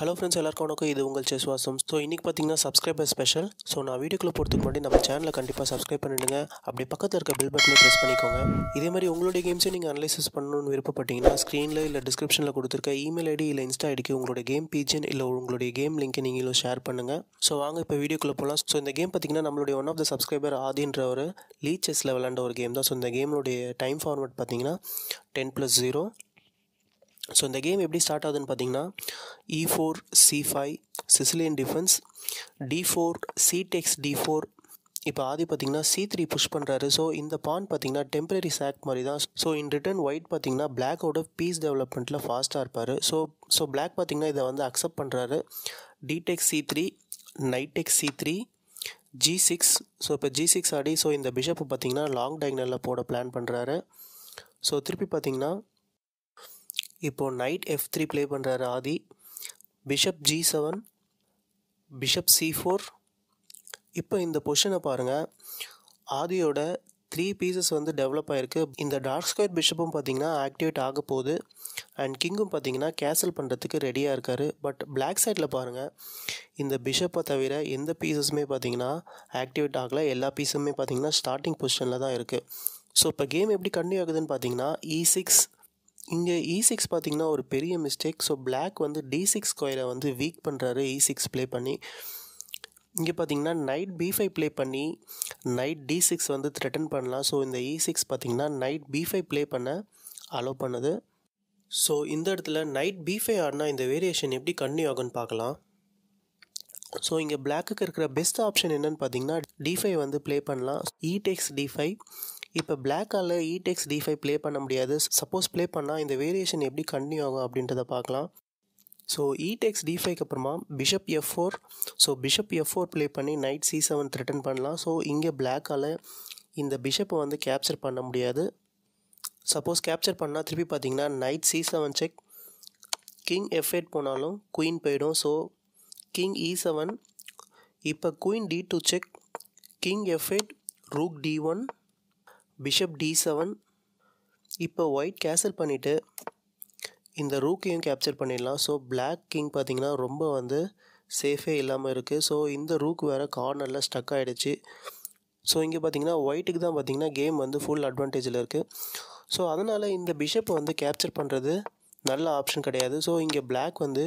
hello friends எல்லாருக்கும் வணக்கம் இது உங்கள் செஸ் வாசம் ஸோ இன்றைக்கி பார்த்தீங்கன்னா சப்ஸ்கிரைபர் ஸ்பெஷல் ஸோ நான் வீடியோக்குள்ளே போகிறதுக்கு முன்னாடி நம்ம சேனலை கண்டிப்பாக சப்ஸ்கிரைப் பண்ணிடுங்க அப்படி பக்கத்தில் இருக்க பில் பட்டனை ப்ரெஸ் பண்ணிக்கோங்க இதே மாதிரி உங்களுடைய கேம்ஸை நீங்கள் அனலைசஸ் பண்ணணும்னு விருப்பப்பட்டீங்கன்னா ஸ்க்ரீனில் இல்லை டிஸ்கிரிப்ஷனில் கொடுத்துருக்க இமெயில் ஐடி இல்லை இன்ஸ்டா ஐடிக்கு உங்களுடைய கேம் பீஜன் இல்லை உங்களுடைய கேம் லிங்க்கை நீங்களும் ஷேர் பண்ணுங்கள் ஸோ வாங்க இப்போ வீடியோக்குள்ளே போகலாம் ஸோ இந்த கேம் பார்த்தீங்கன்னா நம்மளுடைய ஒன் ஆஃப் த சப்ஸ்கிரைபர் ஆதின்ற ஒரு லீச்சஸில் விளாண்ட ஒரு கேம் தான் ஸோ இந்த கேம்னுடைய டைம் ஃபார்மேட் பார்த்தீங்கன்னா டென் ப்ளஸ் ஜீரோ ஸோ இந்த கேம் எப்படி ஸ்டார்ட் ஆகுதுன்னு பார்த்தீங்கன்னா e four c five Sicilian defence d four c takes d four இப்போ ஆதி பார்த்தீங்கன்னா சி த்ரீ புஷ் பண்ணுறாரு ஸோ இந்த பான் பார்த்தீங்கன்னா டெம்பரரி சாக் மாதிரி தான் ஸோ இன் ரிட்டர்ன் ஒயிட் பார்த்தீங்கன்னா பிளாக்கோட பீஸ் டெவலப்மெண்ட்டில் ஃபாஸ்ட்டாக இருப்பார் ஸோ ஸோ பிளாக் பார்த்தீங்கன்னா இதை வந்து அக்செப்ட் பண்ணுறாரு d takes c three takes c three g six so இப்போ ஜி சிக்ஸ் ஆடி ஸோ இந்த பிஷப்பு பார்த்தீங்கன்னா லாங் டைக்னலில் போட பிளான் பண்ணுறாரு ஸோ திருப்பி பார்த்தீங்கன்னா இப்போது நைட் எஃப் த்ரீ ப்ளே பண்ணுறாரு Aadhi bishop g seven bishop c four இப்போ இந்த பொஷனை பாருங்கள் ஆதியோட த்ரீ பீசஸ் வந்து டெவலப் ஆகிருக்கு இந்த டார்க் ஸ்கொயர் பிஷப்பும் பார்த்தீங்கன்னா ஆக்டிவேட் ஆக போகுது அண்ட் கிங்கும் பார்த்திங்கன்னா கேசல் பண்ணுறதுக்கு ரெடியாக இருக்கார் பட் பிளாக் சைடில் பாருங்கள் இந்த பிஷப்பை தவிர எந்த பீசஸுமே பார்த்தீங்கன்னா ஆக்டிவேட் ஆகலை எல்லா பீஸுமே பார்த்தீங்கன்னா ஸ்டார்டிங் பொசிஷனில் தான் இருக்குது ஸோ இப்போ கேம் எப்படி கண்டினியூ ஆகுதுன்னு பார்த்தீங்கன்னா இ e சிக்ஸ் இங்கே இ e சிக்ஸ் பார்த்திங்கன்னா ஒரு பெரிய மிஸ்டேக் ஸோ பிளாக் வந்து டி சிக்ஸ் கோயிலை வந்து வீக் பண்ணுறாரு இ சிக்ஸ் ப்ளே பண்ணி இங்கே பார்த்தீங்கன்னா நைட் பி ஃபைவ் ப்ளே பண்ணி நைட் டி சிக்ஸ் வந்து த்ரெட்டன் பண்ணலாம் ஸோ இந்த இ e சிக்ஸ் பார்த்திங்கன்னா நைட் பி ஃபைவ் ப்ளே பண்ண அலோவ் பண்ணுது ஸோ இந்த இடத்துல நைட் பி ஃபைவ் ஆடினா இந்த வேரியேஷன் எப்படி கன்னியூ ஆகும்னு பார்க்கலாம் ஸோ இங்கே பிளாக்குக்கு இருக்கிற பெஸ்ட் ஆப்ஷன் என்னென்னு பார்த்தீங்கன்னா டி ஃபைவ் வந்து ப்ளே பண்ணலாம் இ டெக்ஸ் டி ஃபைவ் இப்போ பிளாக் ஹாலில் டி ஃபைவ் ப்ளே பண்ண முடியாது சப்போஸ் ப்ளே பண்ணால் இந்த வேரியேஷன் எப்படி கண்டினியூ ஆகும் அப்படின்றத பார்க்கலாம் ஸோ இடெக்ஸ் ஃபைவ்க்கு அப்புறமா bishop f four so bishop f four play பண்ணி நைட் சி செவன் ரிட்டன் பண்ணலாம் ஸோ இங்கே பிளாக்கால் இந்த பிஷப்பை வந்து கேப்சர் பண்ண முடியாது சப்போஸ் கேப்சர் பண்ணால் திருப்பி பார்த்தீங்கன்னா knight c seven check king f eight போனாலும் குயின் போயிடும் ஸோ கிங் இ செவன் இப்போ queen d two check king f eight rook d one bishop d seven இப்போ ஒயிட் கேசல் பண்ணிவிட்டு இந்த ரூக்கையும் கேப்சர் பண்ணிடலாம் ஸோ பிளாக் கிங் பார்த்திங்கன்னா ரொம்ப வந்து சேஃபே இல்லாமல் இருக்குது ஸோ இந்த ரூக் வேறு கார்னரில் ஸ்டக் ஆகிடுச்சு ஸோ இங்கே பார்த்திங்கன்னா ஒயிட்டுக்கு தான் பார்த்திங்கன்னா கேம் வந்து ஃபுல் அட்வான்டேஜில் இருக்குது ஸோ அதனால் இந்த பிஷப்பை வந்து கேப்சர் பண்ணுறது நல்ல ஆப்ஷன் கிடையாது ஸோ இங்கே பிளாக் வந்து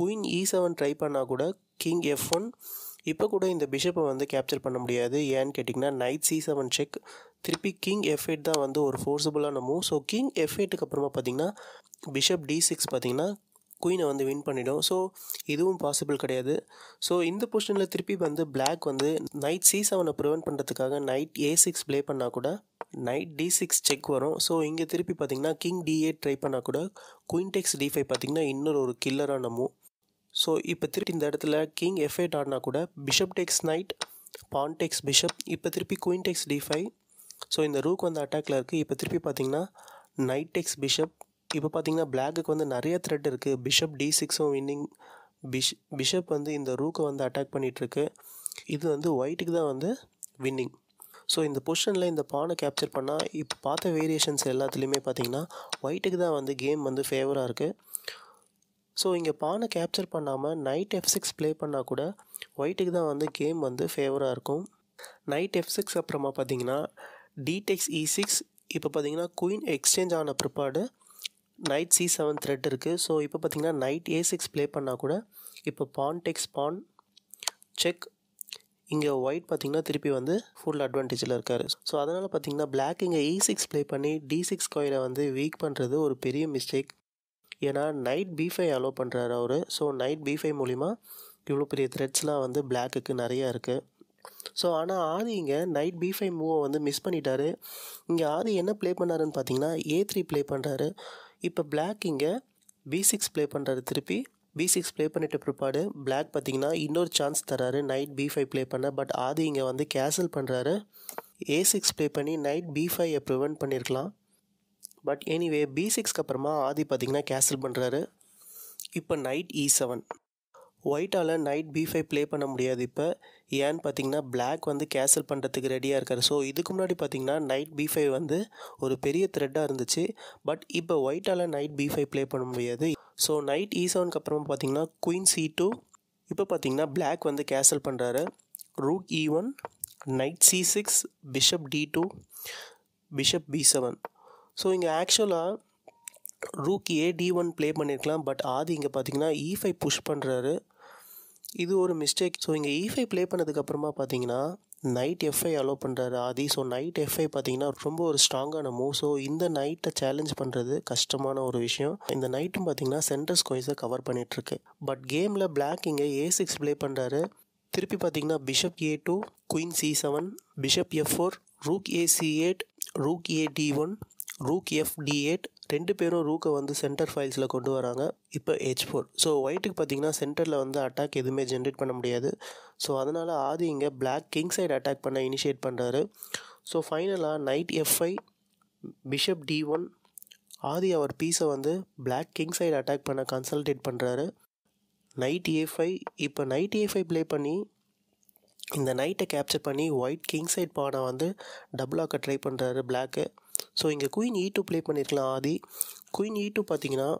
குயின் இ செவன் ட்ரை பண்ணால் கூட கிங் எஃப் ஒன் இப்போ கூட இந்த பிஷப்பை வந்து கேப்சர் பண்ண முடியாது ஏன்னு கேட்டிங்கன்னா நைட் சி செவன் செக் திருப்பி கிங் எஃப் எயிட் தான் வந்து ஒரு ஃபோர்ஸபுளான மூவ் ஸோ கிங் எஃப் எயிட்டுக்கு அப்புறமா பார்த்தீங்கன்னா பிஷப் டி சிக்ஸ் பார்த்திங்கன்னா குயினை வந்து வின் பண்ணிடும் ஸோ இதுவும் பாசிபிள் கிடையாது ஸோ இந்த பொசிஷனில் திருப்பி வந்து பிளாக் வந்து நைட் சி செவனை ப்ரிவெண்ட் பண்ணுறதுக்காக நைட் ஏ சிக்ஸ் ப்ளே பண்ணால் கூட நைட் டி சிக்ஸ் செக் வரும் ஸோ இங்கே திருப்பி பார்த்தீங்கன்னா கிங் டி எயிட் ட்ரை பண்ணால் கூட குயின் டெக்ஸ் டி ஃபைவ் பார்த்திங்கன்னா இன்னொரு ஒரு கில்லரான மூவ் ஸோ இப்போ திருப்பி இந்த இடத்துல கிங் எஃப் எயிட் ஆடினா கூட bishop takes knight pawn takes bishop இப்போ திருப்பி queen takes d five so இந்த ரூக் வந்து அட்டாக்ல இருக்குது இப்போ திருப்பி பார்த்தீங்கன்னா நைட் டெக்ஸ் பிஷப் இப்போ பார்த்தீங்கன்னா பிளாக்குக்கு வந்து நிறைய த்ரெட் இருக்குது பிஷப் டி சிக்ஸும் வின்னிங் பிஷ் பிஷப் வந்து இந்த ரூக்கை வந்து அட்டாக் பண்ணிகிட்ருக்கு இது வந்து ஒயிட்டுக்கு தான் வந்து வின்னிங் ஸோ இந்த பொசிஷனில் இந்த பானை கேப்சர் பண்ணால் இப்போ பார்த்த வேரியேஷன்ஸ் எல்லாத்துலேயுமே பார்த்தீங்கன்னா ஒயிட்டுக்கு தான் வந்து கேம் வந்து ஃபேவராக இருக்குது ஸோ இங்கே பானை கேப்சர் பண்ணாமல் நைட் எஃப் சிக்ஸ் ப்ளே பண்ணால் கூட ஒயிட்டுக்கு தான் வந்து கேம் வந்து ஃபேவராக இருக்கும் நைட் எஃப் சிக்ஸ் அப்புறமா பார்த்தீங்கன்னா டிடெக்ஸ் இ e சிக்ஸ் இப்போ பார்த்தீங்கன்னா குயின் எக்ஸ்சேஞ்ச் ஆன பிற்பாடு நைட் சி செவன் த்ரெட் இருக்குது ஸோ இப்போ பார்த்தீங்கன்னா நைட் ஏ சிக்ஸ் ப்ளே பண்ணால் கூட இப்போ பான் டெக்ஸ் பான் செக் இங்கே ஒயிட் பார்த்தீங்கன்னா திருப்பி வந்து ஃபுல் அட்வான்டேஜில் இருக்கார் ஸோ அதனால் பார்த்தீங்கன்னா பிளாக் இங்கே இ e சிக்ஸ் ப்ளே பண்ணி டி சிக்ஸ் கோயிலை வந்து வீக் பண்ணுறது ஒரு பெரிய மிஸ்டேக் ஏன்னா நைட் பீஃபை அலோவ் பண்ணுறாரு அவர் ஸோ நைட் பீஃபை மூலிமா இவ்வளோ பெரிய த்ரெட்ஸ்லாம் வந்து பிளாக்குக்கு நிறையா இருக்குது ஸோ ஆனால் ஆதி இங்கே நைட் பி ஃபைவ் மூவை வந்து மிஸ் பண்ணிட்டாரு இங்கே ஆதி என்ன ப்ளே பண்ணாருன்னு பார்த்தீங்கன்னா ஏ த்ரீ ப்ளே பண்ணுறாரு இப்போ பிளாக் இங்கே பி சிக்ஸ் ப்ளே பண்ணுறாரு திருப்பி பி சிக்ஸ் ப்ளே பண்ணிட்டு பிற்பாடு பிளாக் பார்த்தீங்கன்னா இன்னொரு சான்ஸ் தராரு நைட் பி ஃபைவ் ப்ளே பண்ண பட் ஆதி இங்கே வந்து கேன்சல் பண்ணுறாரு ஏ சிக்ஸ் ப்ளே பண்ணி நைட் பி ஃபைவை ப்ரிவெண்ட் பண்ணியிருக்கலாம் பட் எனிவே பி சிக்ஸ்க்கு அப்புறமா ஆதி பார்த்தீங்கன்னா கேன்சல் பண்ணுறாரு இப்போ நைட் இ செவன் ஒயிட்டால் நைட் பி ஃபைவ் ப்ளே பண்ண முடியாது இப்போ ஏன்னு பார்த்தீங்கன்னா பிளாக் வந்து கேன்சல் பண்ணுறதுக்கு ரெடியாக இருக்கார் ஸோ இதுக்கு முன்னாடி பார்த்தீங்கன்னா நைட் பி ஃபைவ் வந்து ஒரு பெரிய த்ரெட்டாக இருந்துச்சு பட் இப்போ ஒயிட்டால் நைட் பி ஃபைவ் ப்ளே பண்ண முடியாது ஸோ நைட் இ செவனுக்கு அப்புறமா பார்த்தீங்கன்னா குயின் சி டூ இப்போ பார்த்தீங்கன்னா பிளாக் வந்து கேன்சல் பண்ணுறாரு rook e one knight c six bishop d two bishop b seven so இங்கே ஆக்சுவலாக ஏ டி ஒன் ப்ளே பண்ணியிருக்கலாம் பட் ஆதி இங்கே பார்த்தீங்கன்னா இ e ஃபைவ் புஷ் பண்ணுறாரு இது ஒரு மிஸ்டேக் ஸோ இங்கே இ e ஃபைவ் ப்ளே பண்ணதுக்கப்புறமா பார்த்தீங்கன்னா நைட் எஃப்ஐ அலோவ் பண்ணுறாரு ஆதி ஸோ நைட் எஃப்ஐ பார்த்தீங்கன்னா ரொம்ப ஒரு ஸ்ட்ராங்கான மூவ் ஸோ இந்த நைட்டை சேலஞ்ச் பண்ணுறது கஷ்டமான ஒரு விஷயம் இந்த நைட்டும் பார்த்தீங்கன்னா சென்டர் ஸ்கொயர்ஸை கவர் பண்ணிகிட்ருக்கு பட் கேமில் பிளாக் இங்கே ஏ சிக்ஸ் ப்ளே பண்ணுறாரு திருப்பி பார்த்தீங்கன்னா bishop a two queen c seven bishop f four rook a c eight rook a d one rook f d eight ரெண்டு பேரும் ரூக்கை வந்து சென்டர் ஃபைல்ஸில் கொண்டு வராங்க இப்போ ஹெச் ஃபோர் ஸோ ஒயிட்டுக்கு பார்த்தீங்கன்னா சென்டரில் வந்து அட்டாக் எதுவுமே ஜென்ரேட் பண்ண முடியாது ஸோ அதனால் ஆதி இங்கே பிளாக் கிங் சைடு அட்டாக் பண்ண இனிஷியேட் பண்ணுறாரு ஸோ ஃபைனலாக knight f five bishop d one Aadhi அவர் பீஸை வந்து பிளாக் கிங் சைடு அட்டாக் பண்ண கன்சல்டேட் பண்ணுறாரு நைட் ஏ ஃபைவ் இப்போ நைட் ஏ ஃபைவ் ப்ளே பண்ணி இந்த நைட்டை கேப்சர் பண்ணி ஒயிட் கிங் சைட் பானை வந்து டபுளாக்க ட்ரை பண்ணுறாரு பிளாக்கு ஸோ இங்கே queen e e two play பண்ணியிருக்கலாம் Aadhi queen e e two பார்த்தீங்கன்னா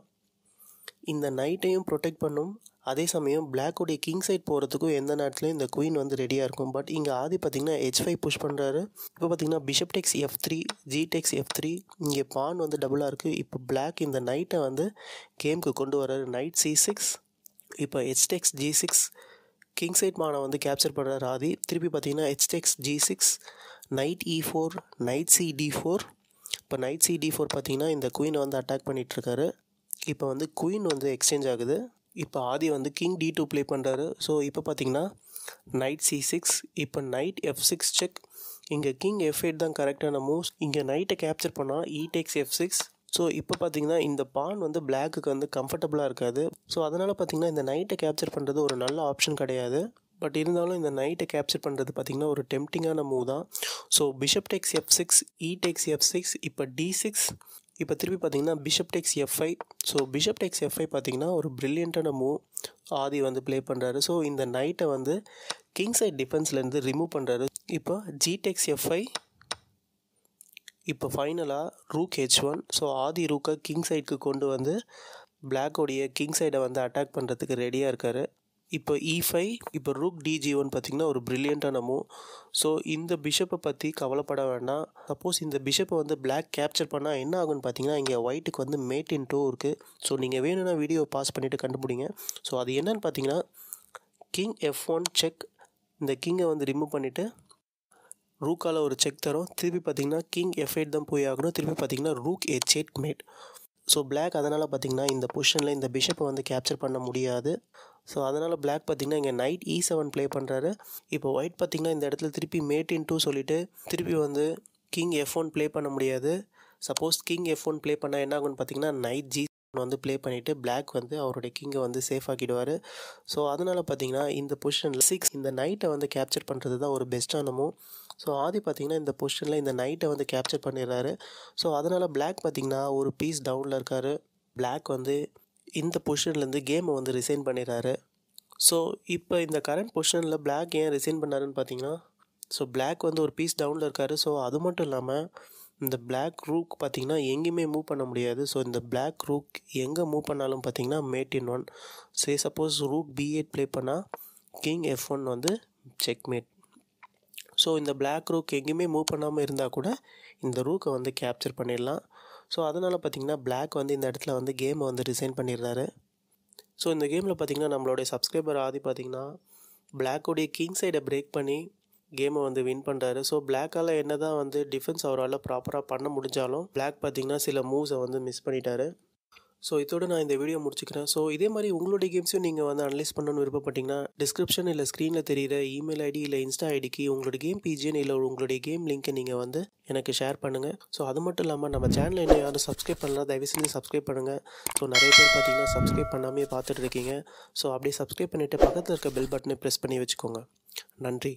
இந்த நைட்டையும் ப்ரொடெக்ட் பண்ணும் அதே சமயம் பிளாக்கோடைய கிங் சைட் போகிறதுக்கும் எந்த நேரத்துலையும் இந்த குயின் வந்து ரெடியாக இருக்கும் பட் இங்கே ஆதி பார்த்திங்கன்னா ஹெச் ஃபைவ் புஷ் பண்ணுறாரு இப்போ பார்த்தீங்கன்னா bishop takes f three g takes f three இங்கே பான் வந்து டபுளாக இருக்குது இப்போ பிளாக் இந்த நைட்டை வந்து கேமுக்கு கொண்டு வர்றாரு நைட் சி சிக்ஸ் இப்போ h takes g six king side மானை வந்து கேப்சர் பண்ணுறாரு ஆதி திருப்பி பார்த்தீங்கன்னா h takes g six knight e four knight c d four இப்போ நைட் சி டி ஃபோர் பார்த்தீங்கன்னா இந்த குயின் வந்து அட்டாக் பண்ணிகிட்ருக்காரு இப்போ வந்து குயின் வந்து எக்ஸ்சேஞ்ச் ஆகுது இப்போ ஆதி வந்து கிங் டி டூ ப்ளே பண்ணுறாரு ஸோ இப்போ பார்த்தீங்கன்னா நைட் சி சிக்ஸ் இப்போ நைட் எஃப் சிக்ஸ் செக் இங்கே கிங் எஃப் எயிட் தான் கரெக்டான மூவ்ஸ் இங்கே நைட்டை கேப்சர் பண்ணால் e takes f six so இப்போ பார்த்தீங்கன்னா இந்த பான் வந்து பிளாக்கு வந்து கம்ஃபர்டபுளாக இருக்காது ஸோ அதனால் பார்த்தீங்கன்னா இந்த நைட்டை கேப்சர் பண்ணுறது ஒரு நல்ல ஆப்ஷன் கிடையாது பட் இருந்தாலும் இந்த நைட்டை கேப்சர் பண்ணுறது பார்த்திங்கன்னா ஒரு டெம்டிங்கான மூவ் தான் so bishop takes f six e takes f six இப்போ டி சிக்ஸ் இப்போ திருப்பி பார்த்தீங்கன்னா பிஷப் டெக்ஸ் எஃப்ஐ ஸோ பிஷப் டெக்ஸ் எஃப்ஐ பார்த்தீங்கன்னா ஒரு ப்ரில்லியண்ட்டான மூவ் ஆதி வந்து ப்ளே பண்ணுறாரு ஸோ இந்த நைட்டை வந்து கிங் சைட் டிஃபென்ஸ்லேருந்து ரிமூவ் பண்ணுறாரு இப்போ ஜி டெக்ஸ் எஃப்ஐ இப்போ ஃபைனலாக rook h one so Aadhi ரூக்கை கிங் சைடுக்கு கொண்டு வந்து பிளாக்கோடைய கிங் சைடை வந்து அட்டாக் பண்ணுறதுக்கு ரெடியாக இருக்கார் இப்போ இ e ஃபைவ் இப்போ ரூக் டிஜி ஒன் பார்த்திங்கன்னா ஒரு ப்ரில்லியண்ட்டான மூவ் ஸோ இந்த பிஷப்பை பற்றி கவலைப்பட வேண்டாம் சப்போஸ் இந்த பிஷப்பை வந்து பிளாக் கேப்சர் பண்ணால் என்ன ஆகுன்னு பார்த்தீங்கன்னா இங்கே ஒயிட்டுக்கு வந்து மேட் இன் டூ இருக்குது ஸோ நீங்கள் வேணும்னா வீடியோ பாஸ் பண்ணிவிட்டு கண்டுபிடிங்க ஸோ அது என்னன்னு பார்த்தீங்கன்னா கிங் எஃப் ஒன் செக் இந்த கிங்கை வந்து ரிமூவ் பண்ணிவிட்டு ரூக்கால் ஒரு செக் தரும் திருப்பி பார்த்தீங்கன்னா கிங் எஃப் எயிட் தான் போய் ஆகணும் திருப்பி பார்த்தீங்கன்னா rook h eight mate so black அதனால் பார்த்தீங்கன்னா இந்த பொசிஷனில் இந்த பிஷப்பை வந்து கேப்சர் பண்ண முடியாது ஸோ அதனால் பிளாக் பார்த்திங்கன்னா இங்கே knight e e seven play பண்ணுறாரு இப்போ ஒயிட் பார்த்திங்கன்னா இந்த இடத்துல திருப்பி மேட் டூ சொல்லிவிட்டு திருப்பி வந்து கிங் எஃப் ஒன் ப்ளே பண்ண முடியாது suppose king f one play பண்ணால் என்ன ஆகும்னு பார்த்தீங்கன்னா நைட் ஜி வந்து ப்ளே பண்ணிவிட்டு பிளாக் வந்து அவருடைய கிங்கை வந்து சேஃப் ஆக்கிடுவார் ஸோ அதனால் பார்த்தீங்கன்னா இந்த பொசிஷனில் சிக்ஸ் இந்த நைட்டை வந்து கேப்சர் பண்ணுறது தான் ஒரு பெஸ்ட்டான ஸோ ஆதி பார்த்திங்கன்னா இந்த பொசிஷனில் இந்த நைட்டை வந்து கேப்சர் பண்ணிடுறாரு ஸோ அதனால் பிளாக் பார்த்திங்கன்னா ஒரு பீஸ் டவுனில் இருக்கார் பிளாக் வந்து இந்த பொசிஷன்லேருந்து கேமை வந்து ரிசைன் பண்ணிடுறாரு ஸோ இப்போ இந்த கரண்ட் பொசிஷனில் பிளாக் ஏன் ரிசைன் பண்ணாருன்னு பார்த்தீங்கன்னா ஸோ பிளாக் வந்து ஒரு பீஸ் டவுனில் இருக்கார் ஸோ அது மட்டும் இல்லாமல் இந்த பிளாக் ரூக் பார்த்திங்கன்னா எங்கேயுமே மூவ் பண்ண முடியாது ஸோ இந்த பிளாக் ரூக் எங்கே மூவ் பண்ணாலும் பார்த்திங்கன்னா mate in one say suppose rook b eight play பண்ணால் கிங் எஃப் ஒன் வந்து செக் மேட் ஸோ இந்த பிளாக் ரூக் எங்கேயுமே மூவ் பண்ணாமல் இருந்தால் கூட இந்த ரூக்கை வந்து கேப்சர் பண்ணிடலாம் ஸோ அதனால் பார்த்திங்கன்னா பிளாக் வந்து இந்த இடத்துல வந்து கேமை வந்து ரிசைன் பண்ணிடுறாரு ஸோ இந்த கேமில் பார்த்திங்கன்னா நம்மளுடைய சப்ஸ்கிரைபர் ஆதி பார்த்திங்கன்னா பிளாக்குடைய கிங் சைடை பிரேக் பண்ணி கேமை வந்து வின் பண்ணுறாரு ஸோ பிளாக்கால் என்ன தான் வந்து டிஃபென்ஸ் அவரால் ப்ராப்பராக பண்ண முடிஞ்சாலும் பிளாக் பார்த்திங்கன்னா சில மூவ்ஸை வந்து மிஸ் பண்ணிட்டாரு ஸோ இதோட நான் இந்த வீடியோ முடிச்சுக்கிறேன் ஸோ இதே மாதிரி உங்களுடைய கேம்ஸையும் நீங்கள் வந்து அனலைஸ் பண்ணணும்னு விருப்பப்பட்டீங்கன்னா டிஸ்கிரிப்ஷன் இல்லை ஸ்க்ரீனில் தெரியிற இமெயில் ஐடி இல்லை இன்ஸ்டா ஐடிக்கு உங்களோட கேம் பிஜிஎன் இல்லை உங்களுடைய கேம் லிங்க்கை நீங்கள் வந்து எனக்கு ஷேர் பண்ணுங்கள் ஸோ அது மட்டும் இல்லாமல் நம்ம சேனலில் இன்னும் யாரும் சப்ஸ்கிரைப் பண்ணலாம் தயவு செஞ்சு சப்ஸ்கிரைப் பண்ணுங்கள் ஸோ நிறைய பேர் பார்த்தீங்கன்னா சப்ஸ்கிரைப் பண்ணாமே பார்த்துட்டு இருக்கீங்க ஸோ அப்படியே சப்ஸ்கிரைப் பண்ணிவிட்டு பக்கத்தில் இருக்க பெல் பட்டனை ப்ரெஸ் பண்ணி வச்சுக்கோங்க நன்றி